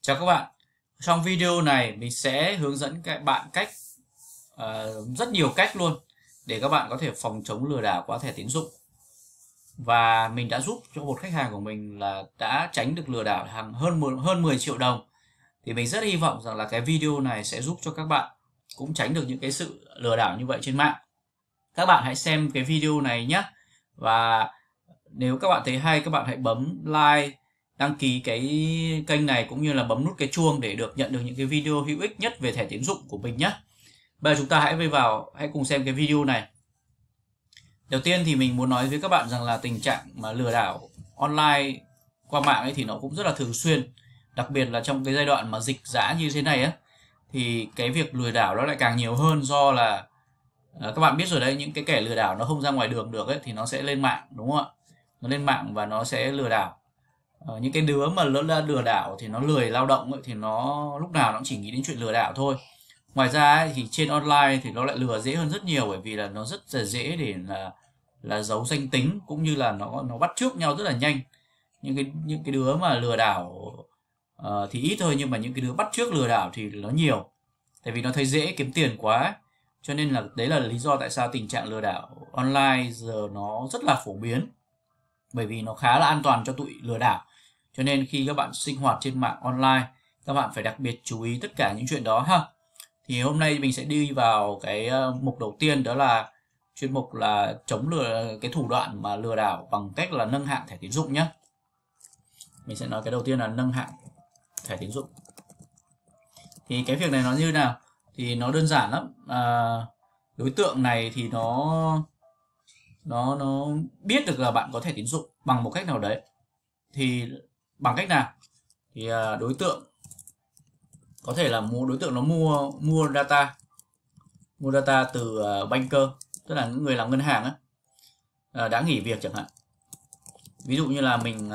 Chào các bạn Trong video này mình sẽ hướng dẫn các bạn cách uh, rất nhiều cách luôn để các bạn có thể phòng chống lừa đảo qua thẻ tín dụng và mình đã giúp cho một khách hàng của mình là đã tránh được lừa đảo hàng hơn hơn 10 triệu đồng thì mình rất hy vọng rằng là cái video này sẽ giúp cho các bạn cũng tránh được những cái sự lừa đảo như vậy trên mạng các bạn hãy xem cái video này nhé và nếu các bạn thấy hay các bạn hãy bấm like đăng ký cái kênh này cũng như là bấm nút cái chuông để được nhận được những cái video hữu ích nhất về thẻ tín dụng của mình nhé. Bây giờ chúng ta hãy về vào, hãy cùng xem cái video này. Đầu tiên thì mình muốn nói với các bạn rằng là tình trạng mà lừa đảo online qua mạng ấy thì nó cũng rất là thường xuyên. Đặc biệt là trong cái giai đoạn mà dịch giã như thế này á thì cái việc lừa đảo nó lại càng nhiều hơn do là à, các bạn biết rồi đấy những cái kẻ lừa đảo nó không ra ngoài đường được ấy thì nó sẽ lên mạng đúng không ạ? Nó lên mạng và nó sẽ lừa đảo Ờ, những cái đứa mà lỡ lừa đảo thì nó lười lao động ấy, thì nó lúc nào nó chỉ nghĩ đến chuyện lừa đảo thôi ngoài ra ấy, thì trên online thì nó lại lừa dễ hơn rất nhiều bởi vì là nó rất là dễ để là là giấu danh tính cũng như là nó nó bắt trước nhau rất là nhanh những cái những cái đứa mà lừa đảo uh, thì ít thôi nhưng mà những cái đứa bắt trước lừa đảo thì nó nhiều tại vì nó thấy dễ kiếm tiền quá cho nên là đấy là lý do tại sao tình trạng lừa đảo online giờ nó rất là phổ biến bởi vì nó khá là an toàn cho tụi lừa đảo cho nên khi các bạn sinh hoạt trên mạng online, các bạn phải đặc biệt chú ý tất cả những chuyện đó ha. Thì hôm nay mình sẽ đi vào cái ờ, mục đầu tiên đó là chuyên mục là chống lừa cái thủ đoạn mà lừa đảo bằng cách là nâng hạng thẻ tín dụng nhé. Mình sẽ nói cái đầu tiên là nâng hạng thẻ tín dụng. Thì cái việc này nó như nào? Thì nó đơn giản lắm. À, đối tượng này thì nó nó nó biết được là bạn có thẻ tín dụng bằng một cách nào đấy thì bằng cách nào thì à, đối tượng có thể là mua đối tượng nó mua mua data mua data từ à, banker tức là những người làm ngân hàng á à, đã nghỉ việc chẳng hạn ví dụ như là mình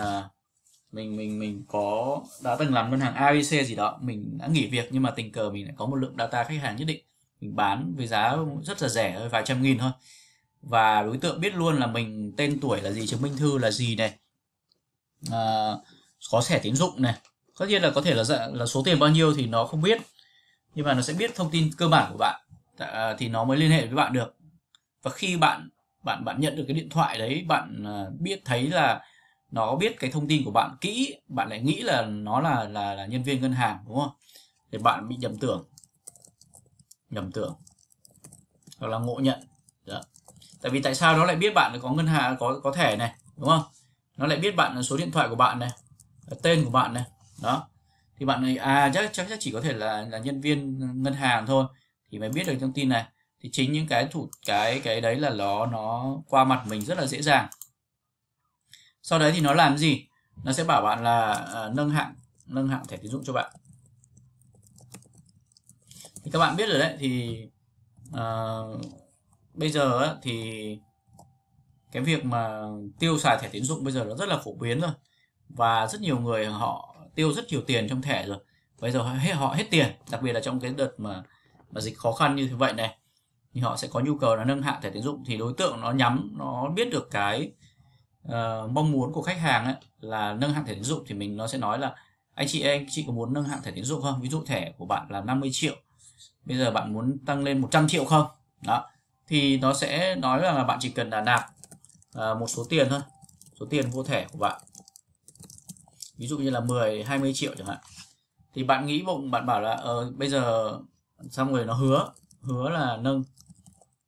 mình mình mình có đã từng làm ngân hàng ABC gì đó mình đã nghỉ việc nhưng mà tình cờ mình lại có một lượng data khách hàng nhất định mình bán với giá rất là rẻ vài trăm nghìn thôi và đối tượng biết luôn là mình tên tuổi là gì chứng minh thư là gì này à, có thẻ tín dụng này tất nhiên là có thể là dạng là số tiền bao nhiêu thì nó không biết nhưng mà nó sẽ biết thông tin cơ bản của bạn dạ, à, thì nó mới liên hệ với bạn được và khi bạn bạn bạn nhận được cái điện thoại đấy bạn à, biết thấy là nó biết cái thông tin của bạn kỹ bạn lại nghĩ là nó là là, là nhân viên ngân hàng đúng không thì bạn bị nhầm tưởng nhầm tưởng hoặc là ngộ nhận Đó. Dạ. tại vì tại sao nó lại biết bạn có ngân hàng có có thẻ này đúng không nó lại biết bạn số điện thoại của bạn này tên của bạn này đó thì bạn này à chắc chắc chắc chỉ có thể là là nhân viên ngân hàng thôi thì mới biết được thông tin này thì chính những cái thủ cái cái đấy là nó nó qua mặt mình rất là dễ dàng sau đấy thì nó làm gì nó sẽ bảo bạn là uh, nâng hạng nâng hạng thẻ tín dụng cho bạn thì các bạn biết rồi đấy thì uh, bây giờ thì cái việc mà tiêu xài thẻ tín dụng bây giờ nó rất là phổ biến rồi và rất nhiều người họ tiêu rất nhiều tiền trong thẻ rồi bây giờ hết họ hết tiền đặc biệt là trong cái đợt mà mà dịch khó khăn như thế vậy này thì họ sẽ có nhu cầu là nâng hạ thẻ tín dụng thì đối tượng nó nhắm nó biết được cái uh, mong muốn của khách hàng ấy, là nâng hạng thẻ tín dụng thì mình nó sẽ nói là anh chị em chị có muốn nâng hạng thẻ tín dụng không ví dụ thẻ của bạn là 50 triệu bây giờ bạn muốn tăng lên 100 triệu không đó thì nó sẽ nói là bạn chỉ cần là nạp uh, một số tiền thôi số tiền vô thẻ của bạn ví dụ như là 10 20 triệu chẳng hạn thì bạn nghĩ bụng bạn bảo là ờ, bây giờ xong rồi nó hứa hứa là nâng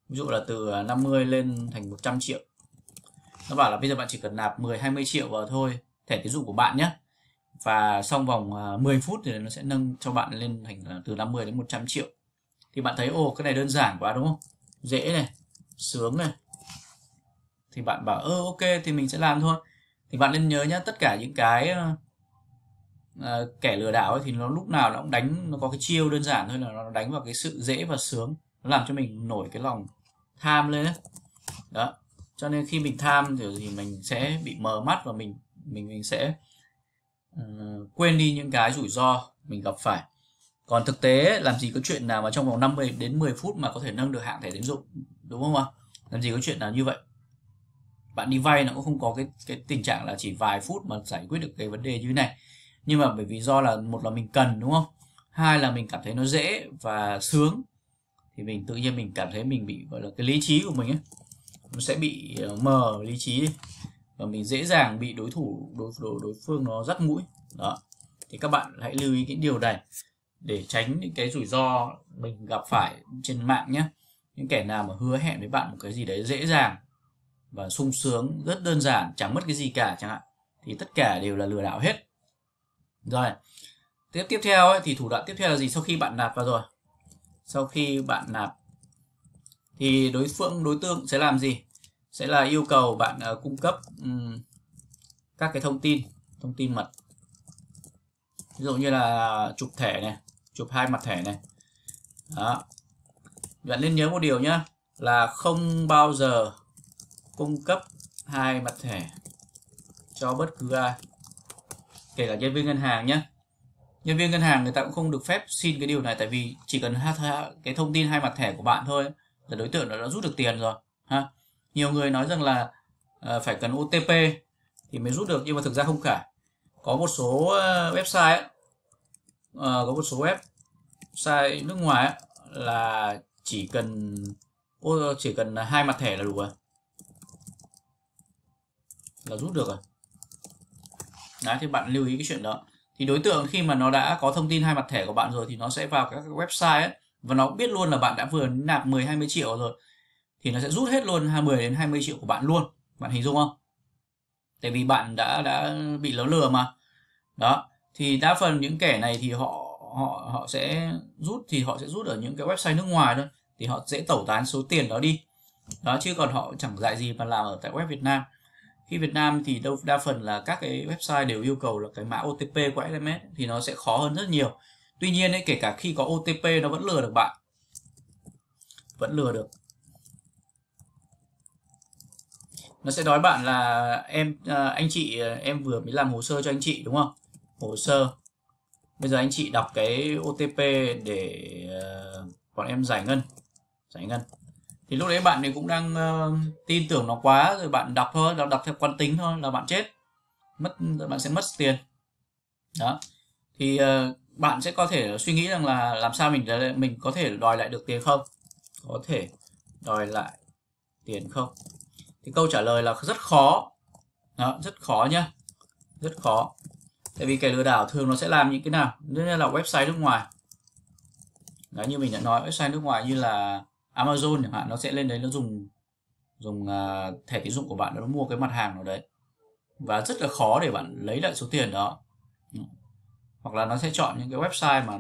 ví dụ là từ 50 à, lên thành 100 triệu nó bảo là bây giờ bạn chỉ cần nạp 10 20 triệu vào thôi thẻ tín dụng của bạn nhé và xong vòng 10 à, phút thì nó sẽ nâng cho bạn lên thành à, từ 50 đến 100 triệu thì bạn thấy ô cái này đơn giản quá đúng không dễ này sướng này thì bạn bảo ơ ok thì mình sẽ làm thôi thì bạn nên nhớ nhá tất cả những cái uh, kẻ lừa đảo ấy, thì nó lúc nào nó cũng đánh nó có cái chiêu đơn giản thôi là nó đánh vào cái sự dễ và sướng nó làm cho mình nổi cái lòng tham lên ấy. đó cho nên khi mình tham thì, mình sẽ bị mờ mắt và mình mình mình sẽ uh, quên đi những cái rủi ro mình gặp phải còn thực tế làm gì có chuyện nào mà trong vòng 50 đến 10 phút mà có thể nâng được hạng thẻ tín dụng đúng không ạ làm gì có chuyện nào như vậy bạn đi vay nó cũng không có cái cái tình trạng là chỉ vài phút mà giải quyết được cái vấn đề như thế này nhưng mà bởi vì do là một là mình cần đúng không hai là mình cảm thấy nó dễ và sướng thì mình tự nhiên mình cảm thấy mình bị gọi là cái lý trí của mình ấy nó sẽ bị ờ, mờ lý trí và mình dễ dàng bị đối thủ đối đối, đối phương nó dắt mũi đó thì các bạn hãy lưu ý cái điều này để tránh những cái rủi ro mình gặp phải trên mạng nhé những kẻ nào mà hứa hẹn với bạn một cái gì đấy dễ dàng và sung sướng rất đơn giản chẳng mất cái gì cả chẳng hạn thì tất cả đều là lừa đảo hết rồi tiếp tiếp theo ấy, thì thủ đoạn tiếp theo là gì sau khi bạn nạp vào rồi sau khi bạn nạp thì đối phương đối tượng sẽ làm gì sẽ là yêu cầu bạn uh, cung cấp um, các cái thông tin thông tin mật ví dụ như là chụp thẻ này chụp hai mặt thẻ này đó bạn nên nhớ một điều nhá là không bao giờ cung cấp hai mặt thẻ cho bất cứ ai kể cả nhân viên ngân hàng nhé nhân viên ngân hàng người ta cũng không được phép xin cái điều này tại vì chỉ cần cái thông tin hai mặt thẻ của bạn thôi là đối tượng nó đã rút được tiền rồi ha nhiều người nói rằng là uh, phải cần OTP thì mới rút được nhưng mà thực ra không cả có một số ờ, website ấy, ờ, uh, có một số website nước ngoài ấy, là chỉ cần chỉ cần hai mặt thẻ là đủ rồi là rút được rồi đấy thì bạn lưu ý cái chuyện đó thì đối tượng khi mà nó đã có thông tin hai mặt thẻ của bạn rồi thì nó sẽ vào các website ấy, và nó biết luôn là bạn đã vừa nạp 10 20 triệu rồi thì nó sẽ rút hết luôn 10 đến 20 triệu của bạn luôn bạn hình dung không tại vì bạn đã đã bị lố lừa mà đó thì đa phần những kẻ này thì họ họ họ sẽ rút thì họ sẽ rút ở những cái website nước ngoài thôi thì họ dễ tẩu tán số tiền đó đi đó chứ còn họ chẳng dạy gì mà làm ở tại web Việt Nam khi Việt Nam thì đâu đa phần là các cái website đều yêu cầu là cái mã OTP của SMS thì nó sẽ khó hơn rất nhiều tuy nhiên ấy, kể cả khi có OTP nó vẫn lừa được bạn vẫn lừa được nó sẽ nói bạn là em à, anh chị à, em vừa mới làm hồ sơ cho anh chị đúng không hồ sơ bây giờ anh chị đọc cái OTP để à, bọn em giải ngân giải ngân thì lúc đấy bạn thì cũng đang uh, tin tưởng nó quá rồi bạn đọc thôi đọc, đọc theo quan tính thôi là bạn chết mất bạn sẽ mất tiền đó thì uh, bạn sẽ có thể suy nghĩ rằng là làm sao mình mình có thể đòi lại được tiền không có thể đòi lại tiền không thì câu trả lời là rất khó đó, rất khó nhá rất khó tại vì kẻ lừa đảo thường nó sẽ làm những cái nào như là website nước ngoài Đấy, như mình đã nói website nước ngoài như là Amazon chẳng hạn nó sẽ lên đấy nó dùng dùng uh, thẻ tín dụng của bạn để nó mua cái mặt hàng nào đấy và rất là khó để bạn lấy lại số tiền đó ừ. hoặc là nó sẽ chọn những cái website mà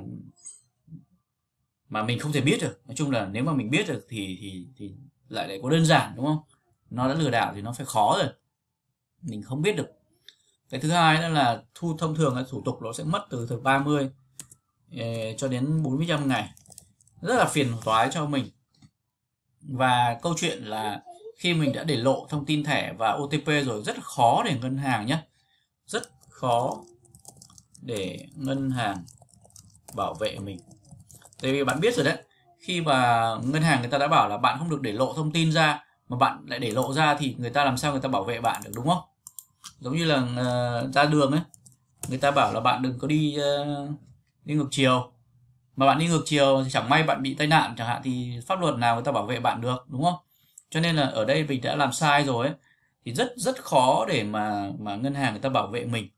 mà mình không thể biết được nói chung là nếu mà mình biết được thì thì thì lại lại có đơn giản đúng không nó đã lừa đảo thì nó phải khó rồi mình không biết được cái thứ hai đó là thu thông thường là thủ tục nó sẽ mất từ từ 30 eh, cho đến 45 ngày rất là phiền toái cho mình và câu chuyện là khi mình đã để lộ thông tin thẻ và OTP rồi rất khó để ngân hàng nhé rất khó để ngân hàng bảo vệ mình tại vì bạn biết rồi đấy khi mà ngân hàng người ta đã bảo là bạn không được để lộ thông tin ra mà bạn lại để lộ ra thì người ta làm sao người ta bảo vệ bạn được đúng không giống như là uh, ra đường ấy người ta bảo là bạn đừng có đi uh, đi ngược chiều mà bạn đi ngược chiều thì chẳng may bạn bị tai nạn chẳng hạn thì pháp luật nào người ta bảo vệ bạn được đúng không cho nên là ở đây mình đã làm sai rồi ấy, thì rất rất khó để mà mà ngân hàng người ta bảo vệ mình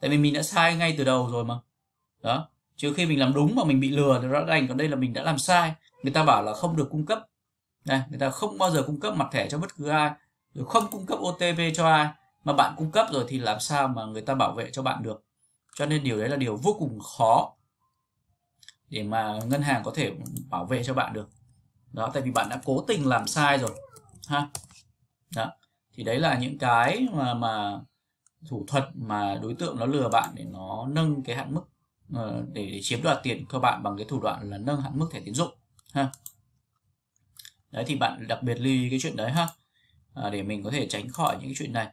tại vì mình đã sai ngay từ đầu rồi mà đó chứ khi mình làm đúng mà mình bị lừa thì rõ ràng còn đây là mình đã làm sai người ta bảo là không được cung cấp đây người ta không bao giờ cung cấp mặt thẻ cho bất cứ ai rồi không cung cấp otp cho ai mà bạn cung cấp rồi thì làm sao mà người ta bảo vệ cho bạn được cho nên điều đấy là điều vô cùng khó để mà ngân hàng có thể bảo vệ cho bạn được đó tại vì bạn đã cố tình làm sai rồi ha đó. thì đấy là những cái mà mà thủ thuật mà đối tượng nó lừa bạn để nó nâng cái hạn mức ờ, để, để chiếm đoạt tiền của bạn bằng cái thủ đoạn là nâng hạn mức thẻ tín dụng ha đấy thì bạn đặc biệt lưu ý cái chuyện đấy ha à, để mình có thể tránh khỏi những cái chuyện này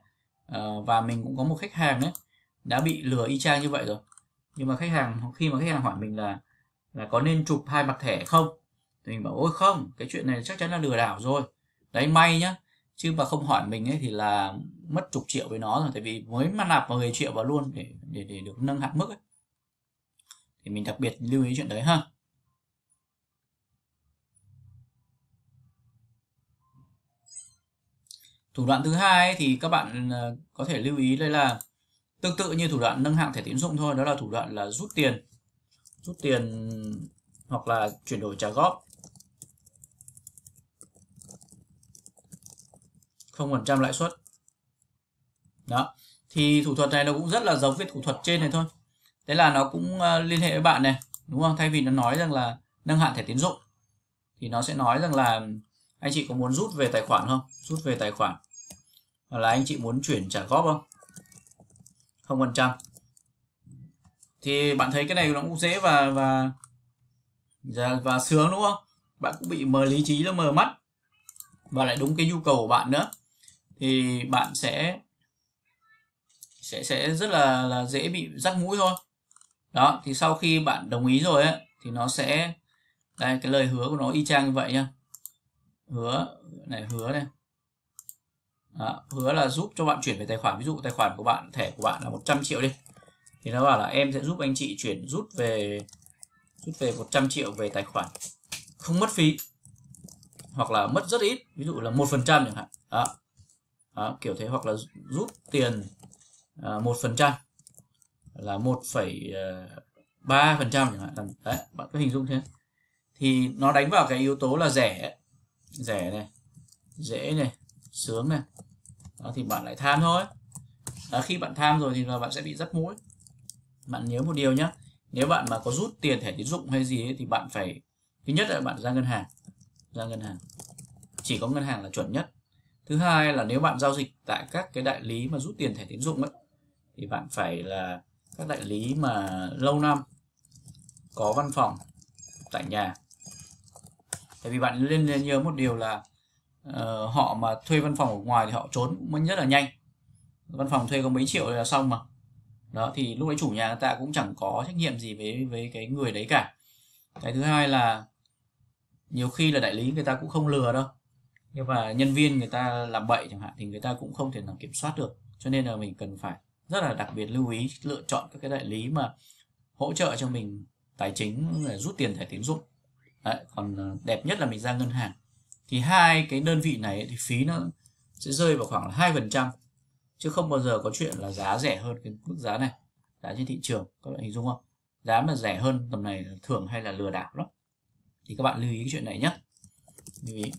à, và mình cũng có một khách hàng đấy đã bị lừa y chang như vậy rồi nhưng mà khách hàng khi mà khách hàng hỏi mình là là có nên chụp hai mặt thẻ không thì mình bảo ôi không cái chuyện này chắc chắn là lừa đảo rồi đấy may nhá chứ mà không hỏi mình ấy thì là mất chục triệu với nó rồi tại vì mới mà nạp vào 10 triệu vào luôn để để, để được nâng hạn mức ấy. thì mình đặc biệt lưu ý chuyện đấy ha thủ đoạn thứ hai ấy, thì các bạn ờ, có thể lưu ý đây là tương tự như thủ đoạn nâng hạng thẻ tín dụng thôi đó là thủ đoạn là rút tiền rút tiền hoặc là chuyển đổi trả góp không phần trăm lãi suất đó thì thủ thuật này nó cũng rất là giống với thủ thuật trên này thôi thế là nó cũng ờ, liên hệ với bạn này đúng không thay vì nó nói rằng là nâng hạn thẻ tín dụng thì nó sẽ nói rằng là anh chị có muốn rút về tài khoản không rút về tài khoản hoặc là anh chị muốn chuyển trả góp không không phần trăm thì bạn thấy cái này nó cũng dễ và và và, dạ, và sướng đúng không bạn cũng bị mờ lý trí nó mờ mắt và lại đúng cái nhu cầu của bạn nữa thì bạn sẽ sẽ sẽ rất là là dễ bị rắc mũi thôi đó thì sau khi bạn đồng ý rồi ấy, thì nó sẽ đây cái lời hứa của nó y chang như vậy nhá hứa này hứa này đó, hứa là giúp cho bạn chuyển về tài khoản ví dụ tài khoản của bạn thẻ của bạn là 100 triệu đi thì nó bảo là em sẽ giúp anh chị chuyển rút về rút về 100 triệu về tài khoản không mất phí hoặc là mất rất ít ví dụ là một phần trăm chẳng hạn đó. đó kiểu thế hoặc là rút tiền à, một phần trăm là một phẩy à, ba phần trăm chẳng hạn đấy bạn có hình dung thế thì nó đánh vào cái yếu tố là rẻ rẻ này dễ này sướng này đó, thì bạn lại tham thôi à, khi bạn tham rồi thì là bạn sẽ bị dắt mũi bạn nhớ một điều nhé nếu bạn mà có rút tiền thẻ tín dụng hay gì ấy, thì bạn phải thứ nhất là bạn ra ngân hàng ra ngân hàng chỉ có ngân hàng là chuẩn nhất thứ hai là nếu bạn giao dịch tại các cái đại lý mà rút tiền thẻ tín dụng ấy thì bạn phải là các đại lý mà lâu năm có văn phòng tại nhà tại vì bạn nên nhớ một điều là uh, họ mà thuê văn phòng ở ngoài thì họ trốn cũng rất là nhanh văn phòng thuê có mấy triệu là xong mà đó thì lúc đấy chủ nhà ta cũng chẳng có trách nhiệm gì với với cái người đấy cả cái thứ hai là nhiều khi là đại lý người ta cũng không lừa đâu nhưng mà nhân viên người ta làm bậy chẳng hạn thì người ta cũng không thể nào kiểm soát được cho nên là mình cần phải rất là đặc biệt lưu ý lựa chọn các cái đại lý mà hỗ trợ cho mình tài chính để rút tiền thẻ tín dụng Đấy, còn ờ, đẹp nhất là mình ra ngân hàng thì hai cái đơn vị này thì phí nó sẽ rơi vào khoảng hai phần trăm chứ không bao giờ có chuyện là giá rẻ hơn cái mức giá này giá trên thị trường các bạn hình dung không giá mà rẻ hơn tầm này thường hay là lừa đảo lắm thì các bạn lưu ý cái chuyện này nhé lưu ý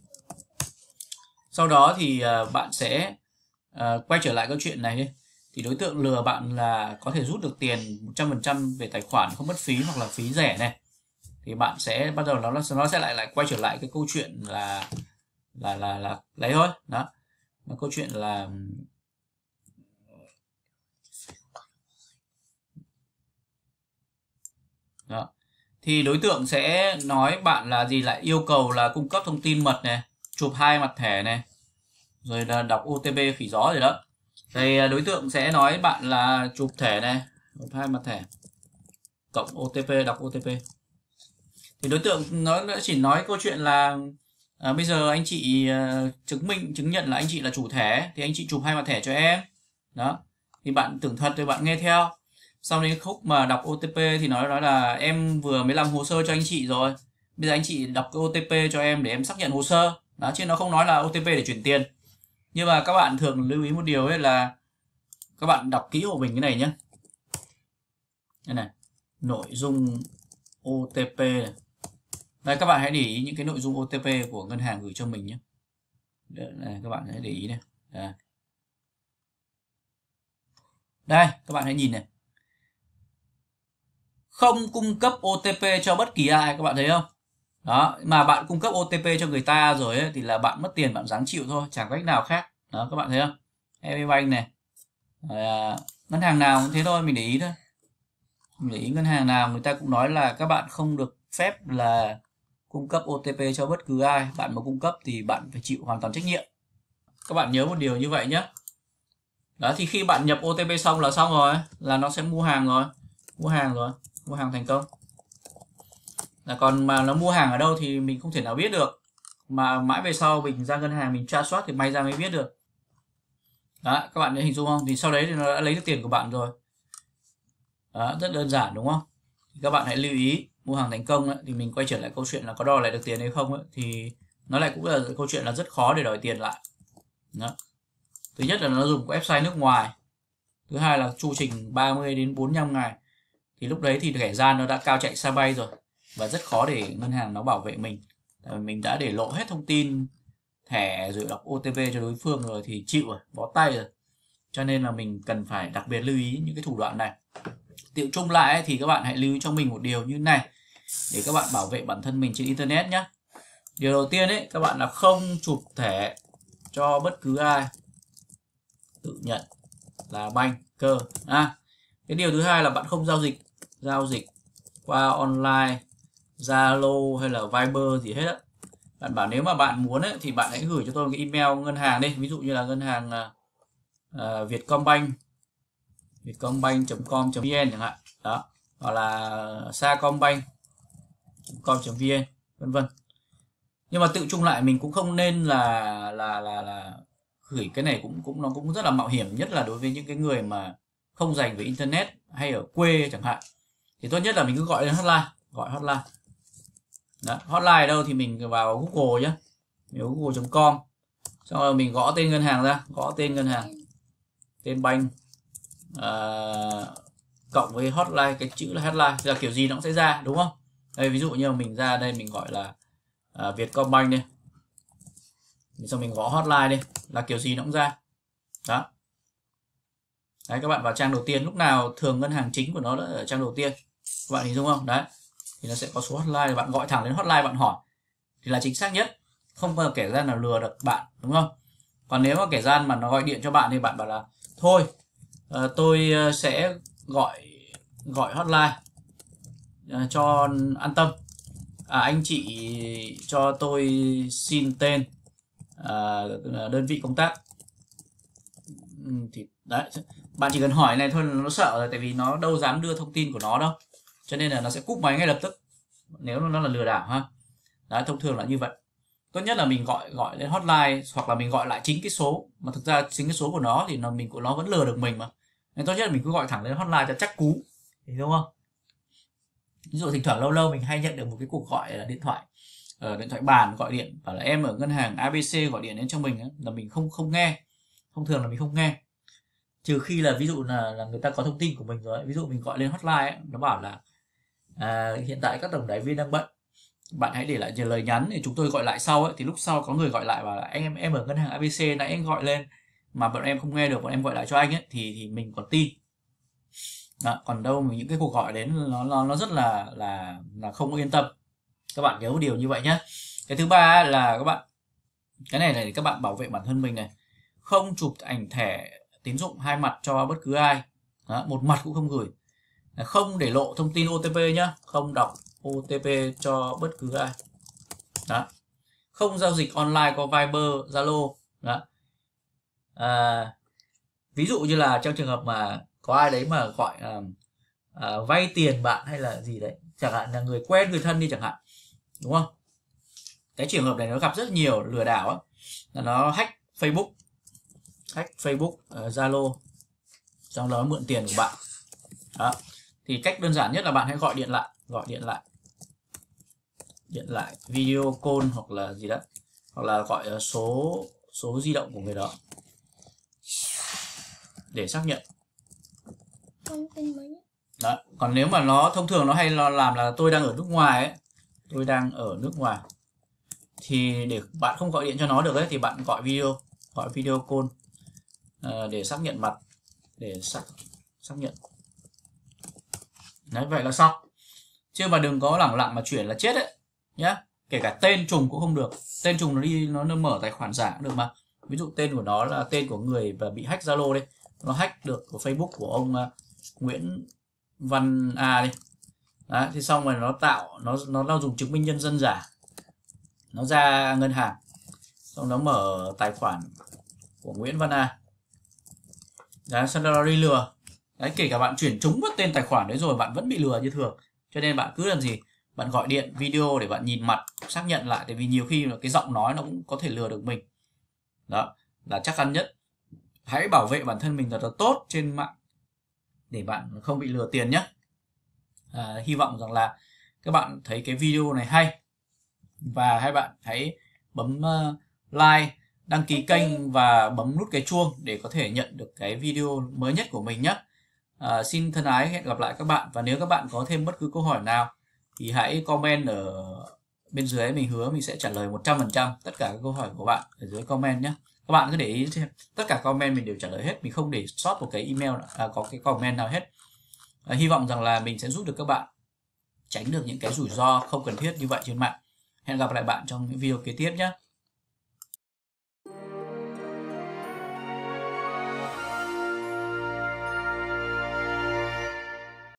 sau đó thì à, bạn sẽ à, quay trở lại câu chuyện này đi thì đối tượng lừa bạn là có thể rút được tiền 100% về tài khoản không mất phí hoặc là phí rẻ này thì bạn sẽ bắt đầu nó nó sẽ lại lại quay trở lại cái câu chuyện là là là là, lấy thôi đó mà câu chuyện là thì đối tượng sẽ nói bạn là gì lại yêu cầu là cung cấp thông tin mật này chụp hai mặt thẻ này rồi là đọc OTP khỉ gió gì đó thì à, đối tượng sẽ nói bạn là chụp thẻ này chụp hai mặt thẻ cộng OTP đọc OTP thì đối tượng nó chỉ nói câu chuyện là à, bây giờ anh chị à, chứng minh chứng nhận là anh chị là chủ thẻ thì anh chị chụp hai mặt thẻ cho em đó thì bạn tưởng thật rồi bạn nghe theo xong đến khúc mà đọc OTP thì nói nói là em vừa mới làm hồ sơ cho anh chị rồi bây giờ anh chị đọc cái OTP cho em để em xác nhận hồ sơ đó chứ nó không nói là OTP để chuyển tiền nhưng mà các bạn thường lưu ý một điều ấy là các bạn đọc kỹ hộ mình cái này nhé đây này nội dung OTP này. đây các bạn hãy để ý những cái nội dung OTP của ngân hàng gửi cho mình nhé đây, này, các bạn hãy để ý này đây. đây các bạn hãy nhìn này không cung cấp OTP cho bất kỳ ai các bạn thấy không đó mà bạn cung cấp OTP cho người ta rồi ấy, thì là bạn mất tiền bạn dáng chịu thôi chẳng cách nào khác đó các bạn thấy không Everbank này à, ngân hàng nào cũng thế thôi mình để ý thôi mình để ý ngân hàng nào người ta cũng nói là các bạn không được phép là cung cấp OTP cho bất cứ ai bạn mà cung cấp thì bạn phải chịu hoàn toàn trách nhiệm các bạn nhớ một điều như vậy nhé đó thì khi bạn nhập OTP xong là xong rồi là nó sẽ mua hàng rồi mua hàng rồi mua hàng thành công là còn mà nó mua hàng ở đâu thì mình không thể nào biết được mà mãi về sau mình ra ngân hàng mình tra soát thì may ra mới biết được đó các bạn đã hình dung không thì sau đấy thì nó đã lấy được tiền của bạn rồi đó, rất đơn giản đúng không thì các bạn hãy lưu ý mua hàng thành công ấy, thì mình quay trở lại câu chuyện là có đòi lại được tiền hay không ấy, thì nó lại cũng là câu chuyện là rất khó để đòi tiền lại đó. thứ nhất là nó dùng website nước ngoài thứ hai là chu trình 30 đến 45 ngày thì lúc đấy thì kẻ gian nó đã cao chạy xa bay rồi và rất khó để ngân hàng nó bảo vệ mình Tại mình đã để lộ hết thông tin thẻ rồi đọc OTP cho đối phương rồi thì chịu rồi bó tay rồi cho nên là mình cần phải đặc biệt lưu ý những cái thủ đoạn này tiệu chung lại thì các bạn hãy lưu ý cho mình một điều như này để các bạn bảo vệ bản thân mình trên internet nhé điều đầu tiên ấy các bạn là không chụp thẻ cho bất cứ ai tự nhận là banh cơ à cái điều thứ hai là bạn không giao dịch giao dịch qua online Zalo hay là Viber gì hết á bạn bảo nếu mà bạn muốn ấy, thì bạn hãy gửi cho tôi một cái email ngân hàng đi ví dụ như là ngân hàng uh, Vietcombank vietcombank.com.vn chẳng hạn đó hoặc là sacombank.com.vn vân vân nhưng mà tự chung lại mình cũng không nên là là là là gửi cái này cũng cũng nó cũng rất là mạo hiểm nhất là đối với những cái người mà không dành về internet hay ở quê chẳng hạn thì tốt nhất là mình cứ gọi lên hotline gọi hotline đó, hotline đâu thì mình vào google nhé nếu google.com xong rồi mình gõ tên ngân hàng ra gõ tên ngân hàng tên banh à, ờ, cộng với hotline cái chữ là hotline là kiểu gì nó cũng sẽ ra đúng không đây ví dụ như mình ra đây mình gọi là à, Vietcombank đi mình xong mình gõ hotline đi là kiểu gì nó cũng ra đó đấy các bạn vào trang đầu tiên lúc nào thường ngân hàng chính của nó đã ở trang đầu tiên các bạn hình dung không đấy thì nó sẽ có số hotline bạn gọi thẳng đến hotline bạn hỏi thì là chính xác nhất không bao giờ kẻ gian nào lừa được bạn đúng không còn nếu mà kẻ gian mà nó gọi điện cho bạn thì bạn bảo là thôi ờ, tôi ờ, sẽ gọi gọi hotline ờ, cho an tâm à, anh chị cho tôi xin tên à, đơn vị công tác ừ, thì đấy bạn chỉ cần hỏi này thôi là nó sợ rồi tại vì nó đâu dám đưa thông tin của nó đâu cho nên là nó sẽ cúp máy ngay lập tức nếu nó là lừa đảo ha đấy thông thường là như vậy tốt nhất là mình gọi gọi lên hotline hoặc là mình gọi lại chính cái số mà thực ra chính cái số của nó thì nó mình của nó vẫn lừa được mình mà nên tốt nhất là mình cứ gọi thẳng lên hotline cho chắc cú thì đúng không ví dụ thỉnh thoảng lâu lâu mình hay nhận được một cái cuộc gọi là điện thoại ở ờ, điện thoại bàn gọi điện bảo là em ở ngân hàng abc gọi điện đến cho mình là mình không không nghe thông thường là mình không nghe trừ khi là ví dụ là, là người ta có thông tin của mình rồi ví dụ mình gọi lên hotline ấy, nó bảo là à, hiện tại các tổng đài viên đang bận bạn hãy để lại lời nhắn thì chúng tôi gọi lại sau ấy, thì lúc sau có người gọi lại và anh em em ở ngân hàng ABC nãy anh gọi lên mà bọn em không nghe được bọn em gọi lại cho anh ấy thì thì mình còn tin đó, còn đâu những cái cuộc gọi đến nó nó nó rất là là là không yên tâm các bạn nhớ một điều như vậy nhé cái thứ ba là các bạn cái này này các bạn bảo vệ bản thân mình này không chụp ảnh thẻ tín dụng hai mặt cho bất cứ ai đó, một mặt cũng không gửi không để lộ thông tin OTP nhé không đọc OTP cho bất cứ ai đó không giao dịch online qua Viber Zalo đó à, ví dụ như là trong trường hợp mà có ai đấy mà gọi à, à, vay tiền bạn hay là gì đấy chẳng hạn là người quen người thân đi chẳng hạn đúng không cái trường hợp này nó gặp rất nhiều lừa đảo ấy, là nó hack Facebook hack Facebook ờ, Zalo uh, trong đó mượn tiền của bạn đó thì cách đơn giản nhất là bạn hãy gọi điện lại gọi điện lại điện lại video call hoặc là gì đó hoặc là gọi ờ, số số di động của người đó để xác nhận đó. còn nếu mà nó thông thường nó hay lo làm là tôi đang ở nước ngoài ấy tôi đang ở nước ngoài thì để bạn không gọi điện cho nó được ấy thì bạn gọi video gọi video call uh, để xác nhận mặt để xác xác nhận Đấy, vậy là xong chứ mà đừng có lẳng lặng mà chuyển là chết đấy nhá kể cả tên trùng cũng không được tên trùng nó đi nó, nó mở tài khoản giả cũng được mà ví dụ tên của nó là tên của người và bị hack zalo đi nó hack được của facebook của ông uh, nguyễn văn a đi Đấy, thì xong rồi nó tạo nó nó nó dùng chứng minh nhân dân giả nó ra ngân hàng xong nó mở tài khoản của nguyễn văn a Đấy, xong đó nó đi lừa đấy kể cả bạn chuyển trúng mất tên tài khoản đấy rồi bạn vẫn bị lừa như thường cho nên bạn cứ làm gì bạn gọi điện video để bạn nhìn mặt xác nhận lại tại vì nhiều khi là cái giọng nói nó cũng có thể lừa được mình đó là chắc chắn nhất hãy bảo vệ bản thân mình thật là tốt trên mạng để bạn không bị lừa tiền nhé à, hy vọng rằng là các bạn thấy cái video này hay và hai bạn hãy bấm ờ, like đăng ký kênh và bấm nút cái chuông để có thể nhận được cái video mới nhất của mình nhé À, xin thân ái hẹn gặp lại các bạn và nếu các bạn có thêm bất cứ câu hỏi nào thì hãy comment ở bên dưới mình hứa mình sẽ trả lời 100% tất cả các câu hỏi của bạn ở dưới comment nhé. Các bạn cứ để ý xem tất cả comment mình đều trả lời hết, mình không để sót một cái email à, có cái comment nào hết. À, hy vọng rằng là mình sẽ giúp được các bạn tránh được những cái rủi ro không cần thiết như vậy trên mạng. Hẹn gặp lại bạn trong những video kế tiếp nhé.